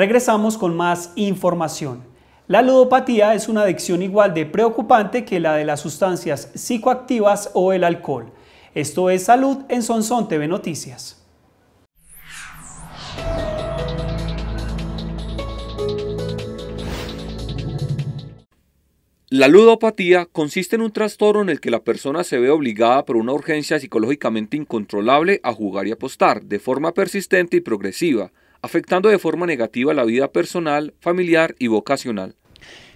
Regresamos con más información. La ludopatía es una adicción igual de preocupante que la de las sustancias psicoactivas o el alcohol. Esto es Salud en Sonson TV Noticias. La ludopatía consiste en un trastorno en el que la persona se ve obligada por una urgencia psicológicamente incontrolable a jugar y apostar de forma persistente y progresiva, afectando de forma negativa la vida personal, familiar y vocacional.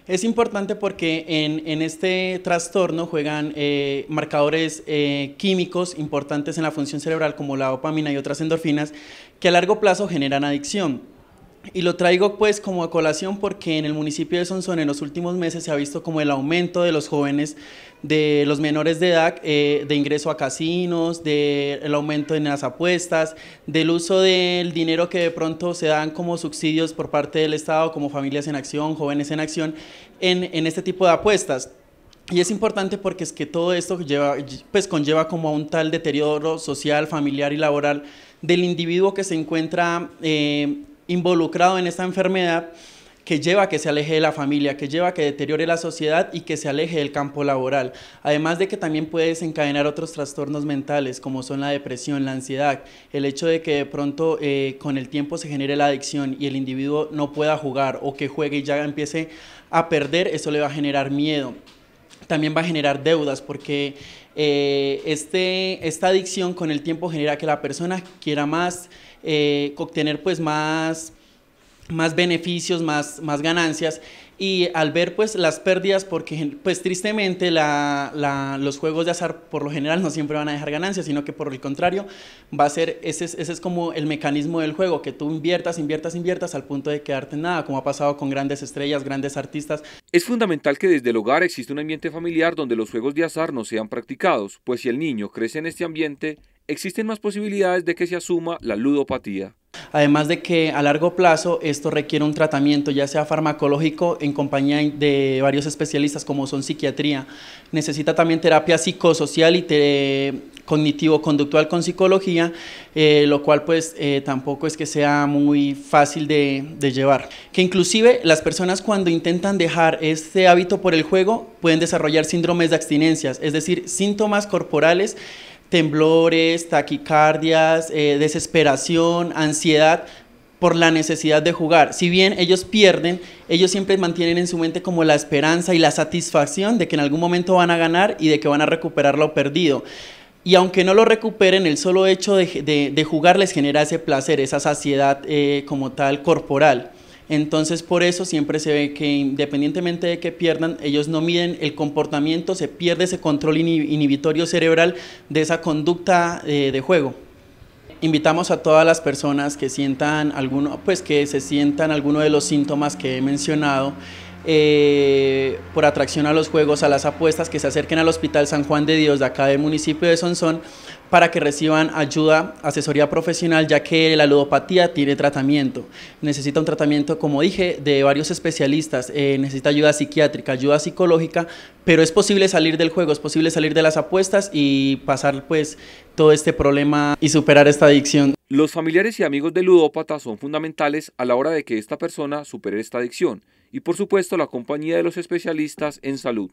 Es importante porque en, este trastorno juegan eh, marcadores eh, químicos importantes en la función cerebral como la dopamina y otras endorfinas que a largo plazo generan adicción. Y lo traigo pues como a colación porque en el municipio de Sonsón en los últimos meses se ha visto como el aumento de los jóvenes, de los menores de edad, eh, de ingreso a casinos, del el aumento en las apuestas, del uso del dinero que de pronto se dan como subsidios por parte del Estado, como familias en acción, jóvenes en acción, en, en este tipo de apuestas. Y es importante porque es que todo esto lleva, pues conlleva como a un tal deterioro social, familiar y laboral del individuo que se encuentra eh, involucrado en esta enfermedad que lleva a que se aleje de la familia, que lleva a que deteriore la sociedad y que se aleje del campo laboral. Además de que también puede desencadenar otros trastornos mentales, como son la depresión, la ansiedad, el hecho de que de pronto eh, con el tiempo se genere la adicción y el individuo no pueda jugar o que juegue y ya empiece a perder, eso le va a generar miedo también va a generar deudas porque eh, este, esta adicción con el tiempo genera que la persona quiera más, eh, obtener pues más, más beneficios, más, más ganancias y al ver pues las pérdidas, porque pues tristemente los juegos de azar por lo general no siempre van a dejar ganancias, sino que por el contrario va a ser, ese es, es como el mecanismo del juego, que tú inviertas, inviertas, inviertas al punto de quedarte en nada, como ha pasado con grandes estrellas, grandes artistas. Es fundamental que desde el hogar exista un ambiente familiar donde los juegos de azar no sean practicados, pues si el niño crece en este ambiente, existen más posibilidades de que se asuma la ludopatía además de que a largo plazo esto requiere un tratamiento, ya sea farmacológico en compañía de varios especialistas como son psiquiatría, necesita también terapia psicosocial y cognitivo-conductual con psicología, eh, lo cual pues eh, tampoco es que sea muy fácil de, de, llevar. Que inclusive las personas cuando intentan dejar este hábito por el juego pueden desarrollar síndromes de abstinencias, es decir, síntomas corporales temblores, taquicardias, eh, desesperación, ansiedad por la necesidad de jugar. Si bien ellos pierden, ellos siempre mantienen en su mente como la esperanza y la satisfacción de que en algún momento van a ganar y de que van a recuperar lo perdido. Y aunque no lo recuperen, el solo hecho de, jugar les genera ese placer, esa saciedad eh, como tal corporal. Entonces por eso siempre se ve que independientemente de que pierdan, ellos no miden el comportamiento, se pierde ese control inhibitorio cerebral de esa conducta eh, de juego invitamos a todas las personas que sientan alguno, pues que se sientan alguno de los síntomas que he mencionado, eh, por atracción a los juegos, a las apuestas, que se acerquen al Hospital San Juan de Dios de acá del municipio de Sonsón para que reciban ayuda, asesoría profesional, ya que la ludopatía tiene tratamiento. Necesita un tratamiento, como dije, de varios especialistas, eh, necesita ayuda psiquiátrica, ayuda psicológica, pero es posible salir del juego, es posible salir de las apuestas y pasar pues todo este problema y superar esta adicción. Los familiares y amigos del ludópata son fundamentales a la hora de que esta persona supere esta adicción y por supuesto la compañía de los especialistas en salud.